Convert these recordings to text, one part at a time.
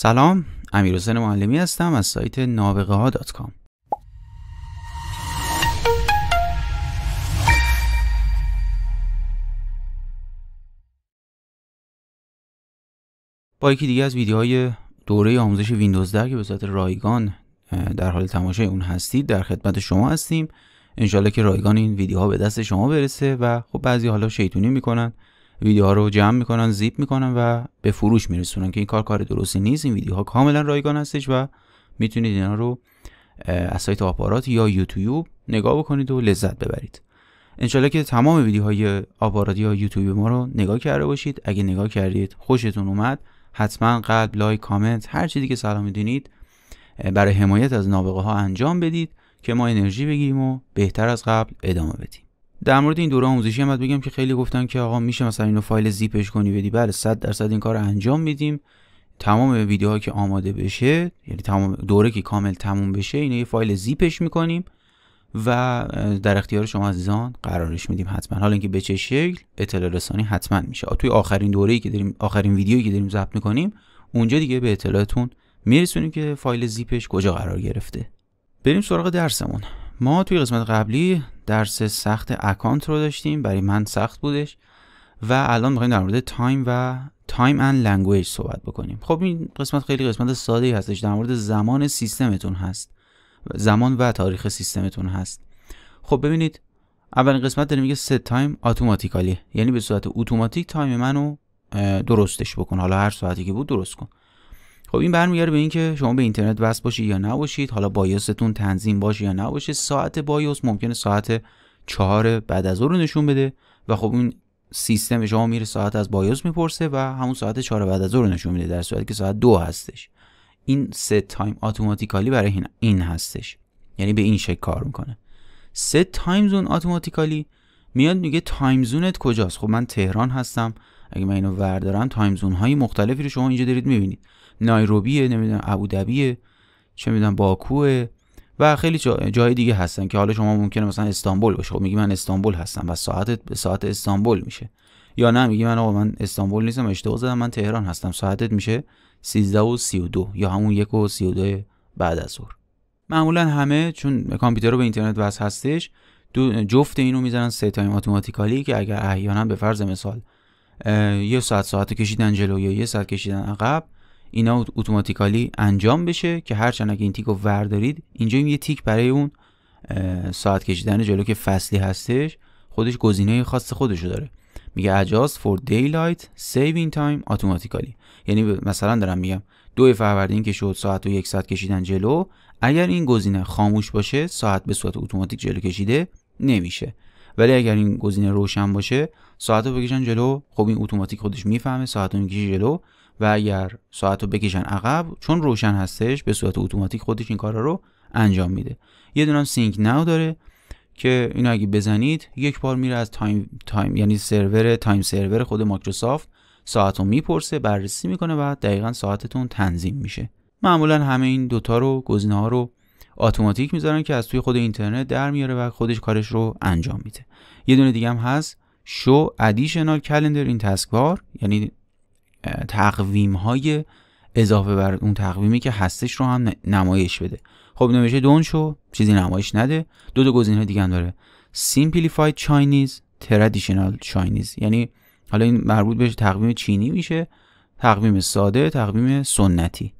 سلام امیروزن معلمی هستم از سایت نابغه ها دات کام. با یکی دیگه از ویدیوهای دوره آموزش ویندوز در که به صورت رایگان در حال تماشای اون هستید در خدمت شما هستیم انشالله که رایگان این ویدیوها به دست شما برسه و خب بعضی حالا شیطونی میکنن ویدیوها رو جمع میکنن زیپ میکنن و به فروش میرسونن که این کار کار درستی نیست این ویدیوها کاملا رایگان هستش و میتونید اینا رو از سایت آپارات یا یوتیوب نگاه بکنید و لذت ببرید انشالله که تمام ویدیوهای آپارات یا یوتیوب ما رو نگاه کرده باشید اگه نگاه کردید خوشتون اومد حتما قلب لایک کامنت هر چیزی که سلام میدونید برای حمایت از نابغه ها انجام بدید که ما انرژی بگیریم و بهتر از قبل ادامه بدیم در مورد این دوره آموزشی هم بگم که خیلی گفتن که آقا میشه مثلا اینو فایل زیپش کنی بدی بله 100 درصد این کار رو انجام میدیم تمام ویدیوها که آماده بشه یعنی تمام دوره که کامل تموم بشه اینو یه فایل زیپش میکنیم و در اختیار شما عزیزان قرارش میدیم حتما حالا اینکه به چه شکل اطلاع رسانی حتما میشه توی آخرین دوره‌ای که داریم آخرین ویدیویی که داریم ضبط میکنیم اونجا دیگه به اطلاعتون میرسونیم که فایل زیپش کجا قرار گرفته بریم سراغ درسمون ما توی قسمت قبلی درس سخت اکانت رو داشتیم برای من سخت بودش و الان میخوایم در مورد تایم و تایم اند لنگویج صحبت بکنیم خب این قسمت خیلی قسمت ساده ای هستش در مورد زمان سیستمتون هست زمان و تاریخ سیستمتون هست خب ببینید اولین قسمت داره میگه ست تایم اتوماتیکالی یعنی به صورت اتوماتیک تایم منو درستش بکن حالا هر ساعتی که بود درست کن خب این برمیاره به اینکه شما به اینترنت وصل باشید یا نباشید حالا بایوستون تنظیم باشه یا نباشه ساعت بایوس ممکنه ساعت چهار بعد از رو نشون بده و خب این سیستم شما میره ساعت از بایوس میپرسه و همون ساعت 4 بعد از ظهر نشون میده در صورتی که ساعت دو هستش این ست تایم اتوماتیکالی برای این هستش یعنی به این شکل کار میکنه ست تایم زون اتوماتیکالی میاد میگه تایم زونت کجاست خب من تهران هستم اگه من اینو وردارم تایم زون های مختلفی رو شما اینجا دارید میبینید نایروبی نمیدونم ابودبی چه میدونم باکو و خیلی جای دیگه هستن که حالا شما ممکنه مثلا استانبول باشه خب میگی من استانبول هستم و ساعت به ساعت استانبول میشه یا نه میگی من آقا من استانبول نیستم اشتباه زدم من تهران هستم ساعتت میشه 13 و 32 یا همون 1 و 32 بعد از ظهر معمولا همه چون کامپیوتر رو به اینترنت وصل هستش دو جفت اینو میزنن سه تایم اتوماتیکالی که اگر احیانا به فرض مثال یه ساعت ساعت کشیدن جلو یا یه ساعت کشیدن عقب اینا اتوماتیکالی انجام بشه که هرچند اگه این تیک رو وردارید اینجا یه تیک برای اون ساعت کشیدن جلو که فصلی هستش خودش گزینه خاص خودشو داره میگه adjust for daylight saving time اتوماتیکالی یعنی مثلا دارم میگم دو فروردین که شد ساعت و یک ساعت کشیدن جلو اگر این گزینه خاموش باشه ساعت به صورت اتوماتیک جلو کشیده نمیشه ولی اگر این گزینه روشن باشه ساعت رو بکشن جلو خب این اتوماتیک خودش میفهمه ساعت رو میکشه جلو و اگر ساعت رو بکشن عقب چون روشن هستش به صورت اتوماتیک خودش این کارا رو انجام میده یه دونه سینک ناو داره که اینو اگه بزنید یک بار میره از تایم, تایم یعنی سرور تایم سرور خود مایکروسافت ساعت رو میپرسه بررسی میکنه و دقیقا ساعتتون تنظیم میشه معمولا همه این دوتا رو گزینه ها رو اتوماتیک میذارن که از توی خود اینترنت در میاره و خودش کارش رو انجام میده یه دونه دیگه هم هست شو ادیشنال کلندر این بار یعنی تقویم های اضافه بر اون تقویمی که هستش رو هم نمایش بده خب نمیشه دون شو چیزی نمایش نده دو تا گزینه دیگه هم داره سیمپلیفاید چاینیز ترادیشنال چاینیز یعنی حالا این مربوط به تقویم چینی میشه تقویم ساده تقویم سنتی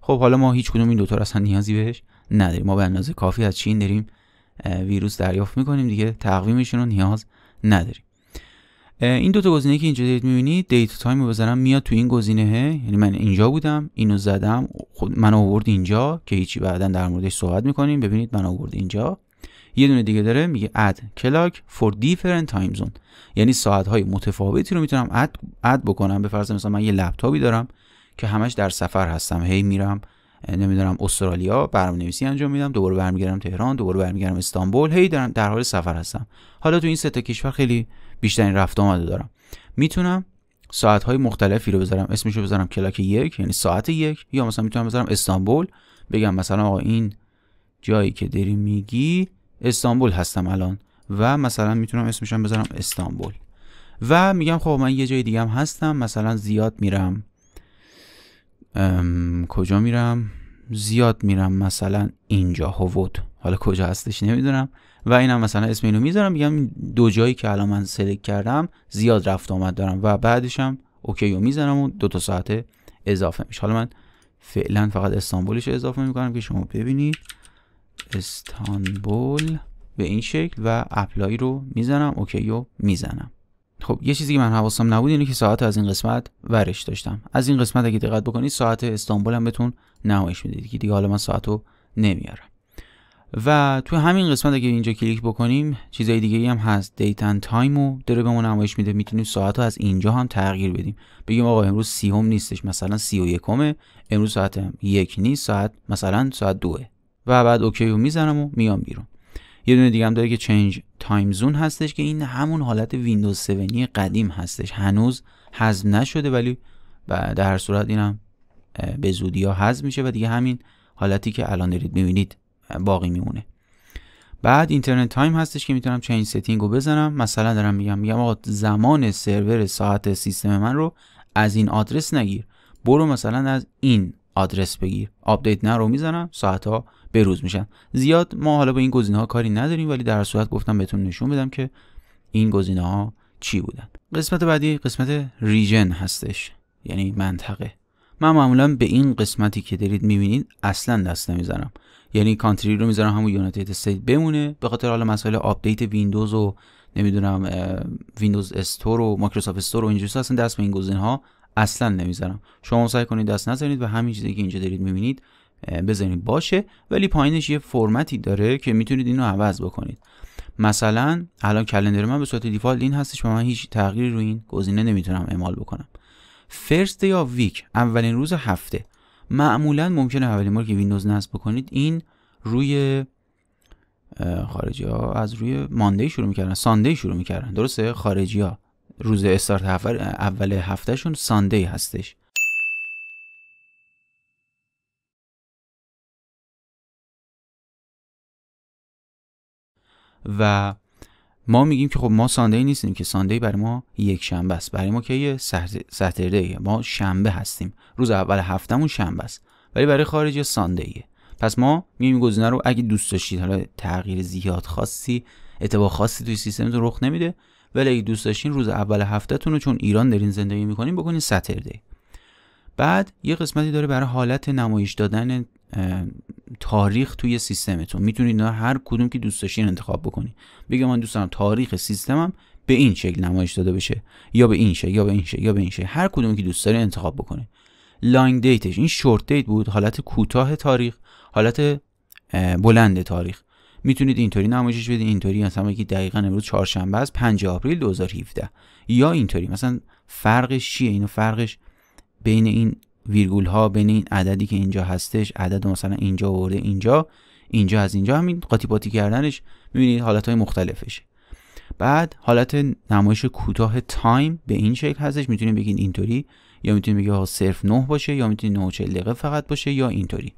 خب حالا ما هیچ کدوم این دوتا اصلا نیازی بهش نداریم ما به اندازه کافی از چین داریم ویروس دریافت میکنیم دیگه تقویمشون رو نیاز نداریم این دو تا گزینه که اینجا دارید می‌بینید دیت تایم بزنم میاد تو این گزینه یعنی من اینجا بودم اینو زدم خود من آورد اینجا که هیچی بعدا در موردش صحبت می‌کنیم. ببینید من آورد اینجا یه دونه دیگه داره میگه اد کلاک فور دیفرنت تایم زون یعنی ساعت‌های متفاوتی رو میتونم اد اد بکنم به فرض مثلا من یه لپتاپی دارم که همش در سفر هستم هی میرم نمیدونم استرالیا برنامه‌نویسی نویسی انجام میدم دوباره برمیگردم تهران دوباره برمیگردم استانبول هی دارم در حال سفر هستم حالا تو این سه تا کشور خیلی بیشترین رفت آمده دارم میتونم ساعت های مختلفی رو بذارم رو بذارم کلاک یک یعنی ساعت یک یا مثلا میتونم بذارم استانبول بگم مثلا آقا این جایی که داری میگی استانبول هستم الان و مثلا میتونم اسمشم بذارم استانبول و میگم خب من یه جای دیگه هم هستم مثلا زیاد میرم کجا میرم زیاد میرم مثلا اینجا هوود حالا کجا هستش نمیدونم و اینم مثلا اسم اینو میذارم میگم دو جایی که الان من سلک کردم زیاد رفت آمد دارم و بعدشم اوکی رو میزنم و دو تا ساعته اضافه میشه حالا من فعلا فقط استانبولش رو اضافه میکنم که شما ببینید استانبول به این شکل و اپلای رو میزنم اوکی رو میزنم خب یه چیزی که من حواسم نبود اینه که ساعت از این قسمت ورش داشتم از این قسمت اگه دقت بکنید ساعت استانبول هم بهتون نمایش میدید که دیگه حالا من ساعت رو نمیارم و تو همین قسمت اگه اینجا کلیک بکنیم چیزای دیگه ای هم هست دیت اند تایم رو داره به نمایش میده میتونیم ساعت رو از اینجا هم تغییر بدیم بگیم آقا امروز سیهم نیستش مثلا سی و یکمه امروز ساعت یک نیست ساعت مثلا ساعت دوه و بعد اوکی رو میزنم و میام بیرون یه دونه دیگه هم داره که چنج تایم زون هستش که این همون حالت ویندوز 7 قدیم هستش هنوز حذف نشده ولی در هر صورت اینم به زودی ها هضم میشه و دیگه همین حالتی که الان دارید میبینید باقی میمونه بعد اینترنت تایم هستش که میتونم چنج ستینگ رو بزنم مثلا دارم میگم میگم آقا زمان سرور ساعت سیستم من رو از این آدرس نگیر برو مثلا از این آدرس بگیر آپدیت نه رو میزنم ساعت ها به روز میشن زیاد ما حالا با این گزینه ها کاری نداریم ولی در صورت گفتم بهتون نشون بدم که این گزینه ها چی بودن قسمت بعدی قسمت ریژن هستش یعنی منطقه من معمولا به این قسمتی که دارید میبینید اصلا دست نمیزنم یعنی کانتری رو میذارم همون یونایتد استیت بمونه به خاطر حالا مسائل آپدیت ویندوز و نمیدونم ویندوز استور و مایکروسافت استور و اینجوری اصلا دست به این گزینه ها اصلا نمیذارم شما سعی کنید دست نزنید و همین چیزی که اینجا دارید میبینید بزنید باشه ولی پایینش یه فرمتی داره که میتونید اینو عوض بکنید مثلا الان کلندر من به صورت دیفالت این هستش و من هیچ تغییری روی این گزینه نمیتونم اعمال بکنم فرست یا ویک اولین روز هفته معمولا ممکنه اولین بار که ویندوز نصب بکنید این روی خارجی ها از روی ماندی شروع میکردن ساندی شروع میکردن درسته خارجی ها روز استارت اول هفتهشون ساندی هستش و ما میگیم که خب ما ساندی نیستیم که ساندی برای ما یک شنبه است برای ما که یه ساتردیه ما شنبه هستیم روز اول هفتهمون شنبه است ولی برای خارجی ساندیه پس ما میگیم گزینه رو اگه دوست داشتید حالا تغییر زیاد خاصی اتباع خاصی توی سیستمتون رخ نمیده ولی اگه دوست داشتین روز اول هفتهتون رو چون ایران دارین زندگی میکنین بکنین سترده بعد یه قسمتی داره برای حالت نمایش دادن تاریخ توی سیستمتون میتونید هر کدوم که دوست داشتین انتخاب بکنید بگم من دوست دارم تاریخ سیستمم به این شکل نمایش داده بشه یا به این شکل یا به این شکل یا به این شکل هر کدوم که دوست داره انتخاب بکنه لانگ دیتش این شورت دیت بود حالت کوتاه تاریخ حالت بلند تاریخ میتونید اینطوری نمایشش بدین اینطوری مثلا بگید دقیقا امروز چهارشنبه است 5 آپریل 2017 یا اینطوری مثلا فرقش چیه اینو فرقش بین این ویرگول ها بین این عددی که اینجا هستش عدد مثلا اینجا ورده اینجا اینجا از اینجا همین قاطی پاتی کردنش میبینید حالت های مختلفشه بعد حالت نمایش کوتاه تایم به این شکل هستش میتونید بگید اینطوری یا میتونید بگید صرف 9 باشه یا میتونید 9 دقیقه فقط باشه یا اینطوری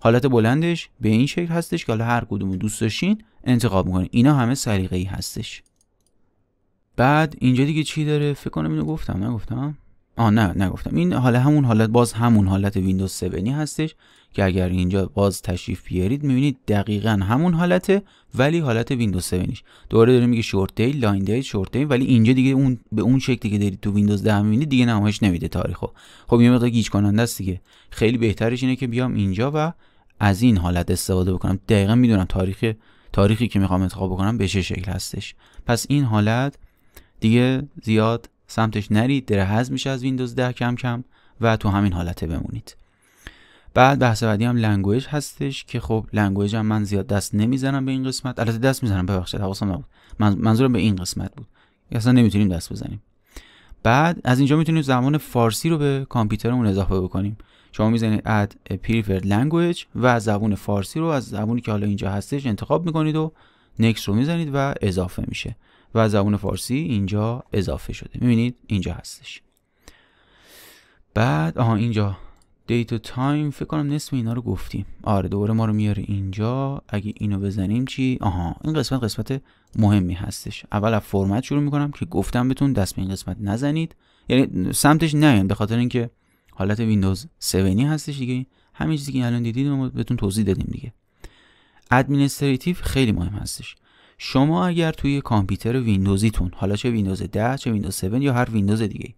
حالت بلندش به این شکل هستش که حالا هر کدومو دوست داشتین انتخاب میکنین اینا همه سلیقه‌ای هستش بعد اینجا دیگه چی داره فکر کنم اینو گفتم نگفتم آه نه نگفتم این حالا همون حالت باز همون حالت ویندوز 7 هستش که اگر اینجا باز تشریف بیارید میبینید دقیقا همون حالته ولی حالت ویندوز 7 دوباره داره میگه شورت دیل لاین تیل شورت دیل ولی اینجا دیگه اون به اون شکلی که دارید تو ویندوز 10 میبینید دیگه نمایش نمیده تاریخو خب یه مقدار گیج کننده است دیگه خیلی بهترش اینه که بیام اینجا و از این حالت استفاده بکنم دقیقا میدونم تاریخ تاریخی که میخوام انتخاب بکنم به چه شکل هستش پس این حالت دیگه زیاد سمتش نرید در حذف میشه از ویندوز ده کم کم و تو همین حالته بمونید بعد بحث بعدی هم لنگویج هستش که خب لنگویج هم من زیاد دست نمیزنم به این قسمت البته دست میزنم ببخشید حواسم نبود منظورم به این قسمت بود اصلا نمیتونیم دست بزنیم بعد از اینجا میتونیم زمان فارسی رو به کامپیوترمون اضافه بکنیم شما میزنید add preferred language و زبون فارسی رو از زبونی که حالا اینجا هستش انتخاب میکنید و next رو میزنید و اضافه میشه و زبون فارسی اینجا اضافه شده میبینید اینجا هستش بعد آها اینجا Date و تایم فکر کنم نصف اینا رو گفتیم آره دوباره ما رو میاره اینجا اگه اینو بزنیم چی آها این قسمت قسمت مهمی هستش اول از فرمت شروع میکنم که گفتم بتون دست به این قسمت نزنید یعنی سمتش نیاین به خاطر اینکه حالت ویندوز 7 هستش دیگه همین چیزی که الان دیدید ما بهتون توضیح دادیم دیگه ادمنستریتیو خیلی مهم هستش شما اگر توی کامپیوتر ویندوزیتون حالا چه ویندوز 10 چه ویندوز 7 یا هر ویندوز دیگه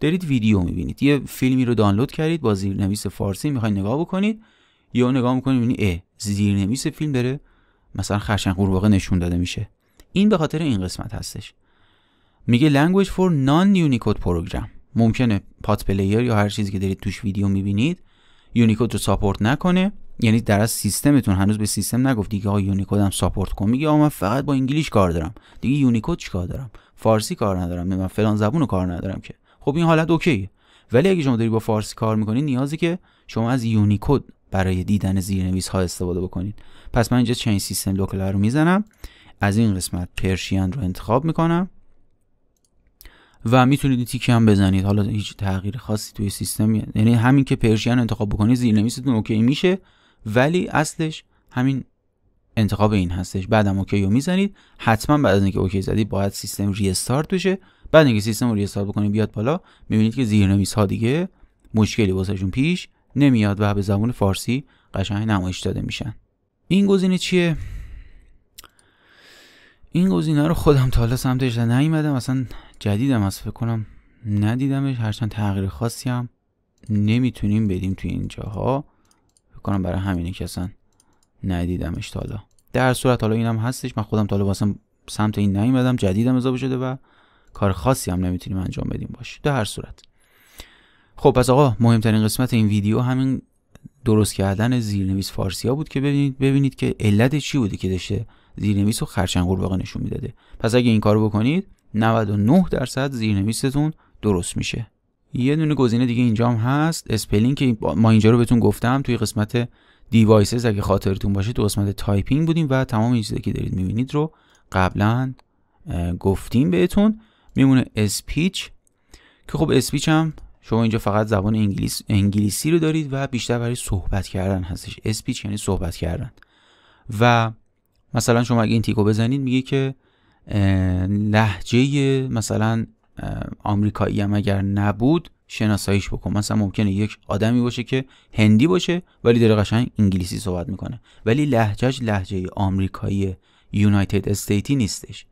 دارید ویدیو میبینید یه فیلمی رو دانلود کردید با زیرنویس فارسی میخواید نگاه بکنید یا نگاه میکنید میبینید اه زیرنویس فیلم داره مثلا خرچنگ قورباغه نشون داده میشه این به خاطر این قسمت هستش میگه language for نان unicode پروگرام ممکنه پات پلیر یا هر چیزی که دارید توش ویدیو میبینید یونیکود رو ساپورت نکنه یعنی در از سیستمتون هنوز به سیستم نگفتی که آقا یونیکد هم ساپورت کن میگه آقا من فقط با انگلیش کار دارم دیگه یونیکد چیکار دارم فارسی کار ندارم من فلان زبون رو کار ندارم که خب این حالت اوکیه ولی اگه شما داری با فارسی کار میکنید نیازی که شما از یونیکود برای دیدن زیرنویس ها استفاده بکنید پس من اینجا چین سیستم لوکال رو میزنم از این قسمت پرشین رو انتخاب میکنم و میتونید این تیک هم بزنید حالا هیچ تغییر خاصی توی سیستم یعنی همین که پرشین انتخاب بکنید زیرنویستون اوکی میشه ولی اصلش همین انتخاب این هستش بعدم اوکی رو میزنید حتما بعد از اینکه اوکی زدید باید سیستم ریستارت بشه بعد اینکه سیستم رو ریستارت بکنید بیاد بالا میبینید که زیرنویس ها دیگه مشکلی واسهشون پیش نمیاد و به زبان فارسی قشنگ نمایش داده میشن این گزینه چیه این گزینه رو خودم تا حالا سمتش نیومدم اصلا جدیدم از فکر کنم ندیدمش هرچند تغییر خاصی هم نمیتونیم بدیم توی اینجاها فکر کنم برای همینه که اصلا ندیدمش تا حالا در صورت حالا اینم هستش من خودم تا حالا واسم سمت این نیومدم جدیدم اضافه شده و کار خاصی هم نمیتونیم انجام بدیم باش در هر صورت خب پس آقا مهمترین قسمت این ویدیو همین درست کردن زیرنویس فارسی ها بود که ببینید ببینید که علت چی بوده که داشته زیرنویس و خرچنگ قورباغه نشون میداده پس اگه این کارو بکنید 99 درصد زیرنویستون درست میشه یه دونه گزینه دیگه اینجا هم هست اسپلینگ که ما اینجا رو بهتون گفتم توی قسمت دیوایسز اگه خاطرتون باشه تو قسمت تایپینگ بودیم و تمام این که دارید میبینید رو قبلا گفتیم بهتون میمونه اسپیچ که خب اسپیچ هم شما اینجا فقط زبان انگلیس، انگلیسی رو دارید و بیشتر برای صحبت کردن هستش اسپیچ یعنی صحبت کردن و مثلا شما اگه این تیکو بزنید میگه که لحجه مثلا آمریکایی هم اگر نبود شناساییش بکن مثلا ممکنه یک آدمی باشه که هندی باشه ولی داره قشنگ انگلیسی صحبت میکنه ولی لهجهش لهجه آمریکایی یونایتد استیتی نیستش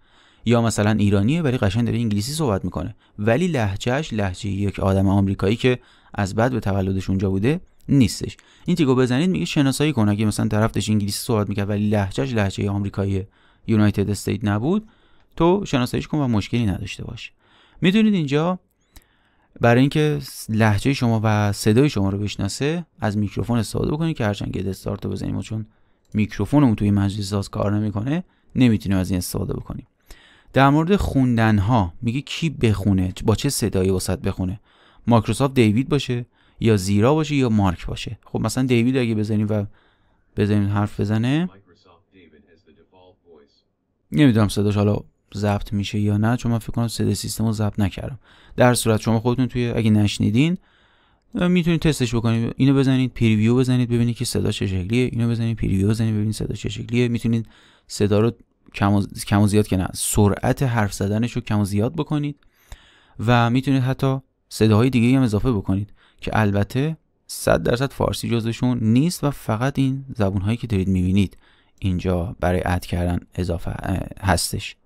یا مثلا ایرانیه ولی قشنگ داره انگلیسی صحبت میکنه ولی لهجهش لحجه یک آدم آمریکایی که از بعد به تولدش اونجا بوده نیستش این تیکو بزنید میگه شناسایی کن اگه مثلا طرف انگلیسی صحبت میکرد ولی لهجهش لهجه آمریکایی یونایتد استیت نبود تو شناساییش کن و مشکلی نداشته باش میدونید اینجا برای اینکه لحجه شما و صدای شما رو بشناسه از میکروفون استفاده بکنید که هرچند گد استارت بزنیم و چون اون توی مجلس ساز کار نمیکنه نمیتونیم از این استفاده بکنیم در مورد خوندن ها میگه کی بخونه با چه صدایی وسط بخونه مایکروسافت دیوید باشه یا زیرا باشه یا مارک باشه خب مثلا دیوید اگه بزنید و بزنیم حرف بزنه نمیدونم صداش حالا ضبط میشه یا نه چون من فکر کنم صدا سیستم رو ضبط نکردم در صورت شما خودتون توی اگه نشنیدین میتونید تستش بکنید اینو بزنید پریویو بزنید ببینید که صدا چه شکلیه اینو بزنید پریویو بزنید ببینید صدا چه شکلیه میتونید صدا رو کم و زیاد نه سرعت حرف زدنش رو کم و زیاد بکنید و میتونید حتی صداهای دیگه هم اضافه بکنید که البته 100 درصد فارسی جزشون نیست و فقط این زبون هایی که دارید میبینید اینجا برای اد کردن اضافه هستش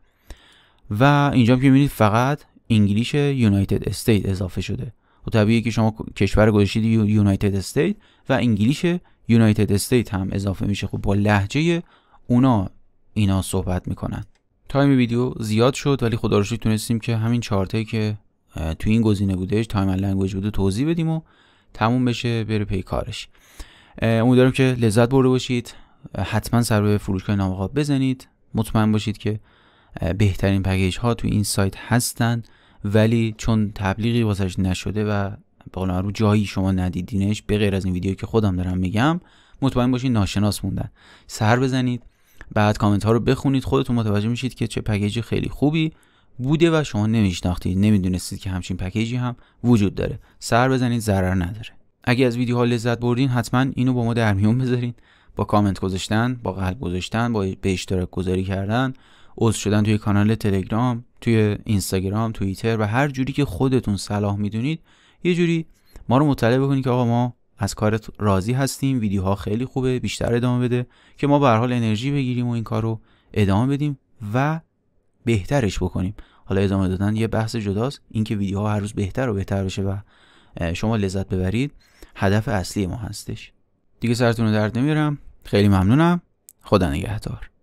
و اینجا که میبینید فقط انگلیش یونایتد استیت اضافه شده و خب طبیعی که شما کشور گذاشتید یونایتد استیت و انگلیش یونایتد استیت هم اضافه میشه خب با لحجه اونا اینا صحبت میکنن تایم ویدیو زیاد شد ولی خدا تونستیم که همین چارتایی که تو این گزینه بودش تایم لنگویج بوده توضیح بدیم و تموم بشه بره پی کارش امیدوارم که لذت برده باشید حتما سر به فروشگاه نامقاب بزنید مطمئن باشید که بهترین پکیج ها تو این سایت هستن ولی چون تبلیغی واسش نشده و به رو جایی شما ندیدینش به غیر از این ویدیو که خودم دارم میگم مطمئن باشید ناشناس موندن سر بزنید بعد کامنت ها رو بخونید خودتون متوجه میشید که چه پکیج خیلی خوبی بوده و شما نمیشناختید نمیدونستید که همچین پکیجی هم وجود داره سر بزنید ضرر نداره اگه از ویدیوها لذت بردین حتما اینو با ما در میون بذارین با کامنت گذاشتن با قلب گذاشتن با به اشتراک گذاری کردن عضو شدن توی کانال تلگرام توی اینستاگرام توییتر و هر جوری که خودتون صلاح میدونید یه جوری ما رو مطلع بکنید که آقا ما از کارت راضی هستیم ویدیوها خیلی خوبه بیشتر ادامه بده که ما به حال انرژی بگیریم و این کار رو ادامه بدیم و بهترش بکنیم حالا ادامه دادن یه بحث جداست اینکه ویدیوها هر روز بهتر و بهتر بشه و شما لذت ببرید هدف اصلی ما هستش دیگه سرتون رو درد نمیرم خیلی ممنونم خدا نگهدار